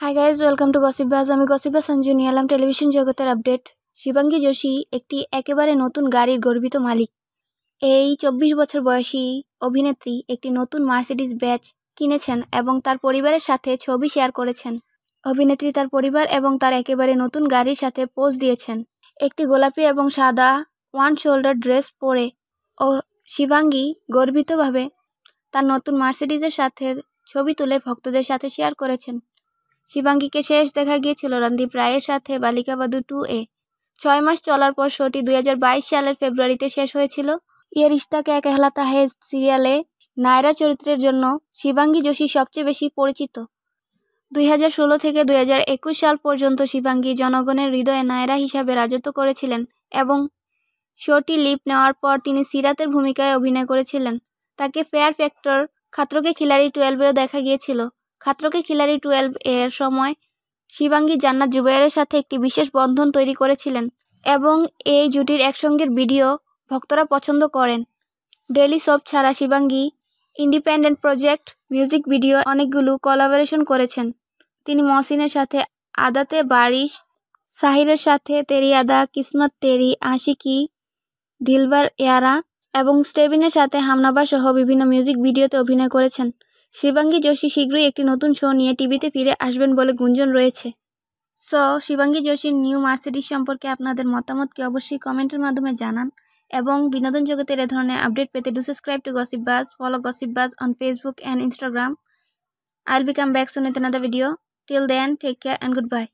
high guys welcome to Gossip Bus আমি গসিপা সঞ্জু নিয়ে এলাম টেলিভিশন জগতের আপডেট শিবাঙ্গী যোশী একটি একেবারে নতুন গাড়ির গর্বিত মালিক এই চব্বিশ বছর বয়সী অভিনেত্রী একটি নতুন মার্সিডিস ব্যাচ কিনেছেন এবং তার পরিবারের সাথে ছবি শেয়ার করেছেন অভিনেত্রী তার পরিবার এবং তার একেবারে নতুন গাড়ির সাথে পোজ দিয়েছেন একটি গোলাপি এবং সাদা ওয়ান শোল্ডার ড্রেস পরে ও শিবাঙ্গী গর্বিতভাবে তার নতুন মার্সিডিজের সাথে ছবি তুলে ভক্তদের সাথে শেয়ার করেছেন শিবাঙ্গীকে শেষ দেখা গিয়েছিল রণদীপ রায়ের সাথে বালিকাবাদু টু এ ছয় মাস চলার পর শোটি দুই সালের ফেব্রুয়ারিতে শেষ হয়েছিল ইয়ে রিস্তাকে এক হেলাতা হে সিরিয়ালে নায়রা চরিত্রের জন্য শিবাঙ্গী যোশী সবচেয়ে বেশি পরিচিত দুই থেকে দুই সাল পর্যন্ত শিবাঙ্গী জনগণের হৃদয়ে নায়রা হিসাবে রাজত্ব করেছিলেন এবং শোটি লিপ নেওয়ার পর তিনি সিরাতের ভূমিকায় অভিনয় করেছিলেন তাকে ফেয়ার ফ্যাক্টর খাত্রকে খিলাড়ি টুয়েলভেও দেখা গিয়েছিল খাত্রকে খিলারি টুয়েলভ এর সময় শিবাঙ্গী জান্নাত জুবাইরের সাথে একটি বিশেষ বন্ধন তৈরি করেছিলেন এবং এই জুটির একসঙ্গের ভিডিও ভক্তরা পছন্দ করেন ডেলি সব ছাড়া Shivangi independent project music video অনেকগুলো কোলাবোরেশন করেছেন তিনি মহসিনের সাথে আদাতে বারিশ সাহিরের সাথে তেরি আদা কিসমত তেরি আশিকি দিলবার এয়ারা এবং স্টেবিনের সাথে হামনাবাসহ বিভিন্ন মিউজিক ভিডিওতে অভিনয় করেছেন শিবাঙ্গী যোশী শীঘ্রই একটি নতুন শো নিয়ে টিভিতে ফিরে আসবেন বলে গুঞ্জন রয়েছে সো শিবাঙ্গী যোশীর নিউ মার্সিডিস সম্পর্কে আপনাদের মতামতকে অবশ্যই কমেন্টের মাধ্যমে জানান এবং বিনোদন জগতের এ ধরনের আপডেট পেতে do subscribe to Gossip Bus follow Gossip Bus on Facebook and Instagram I'll back soon soon another video till then take care and good by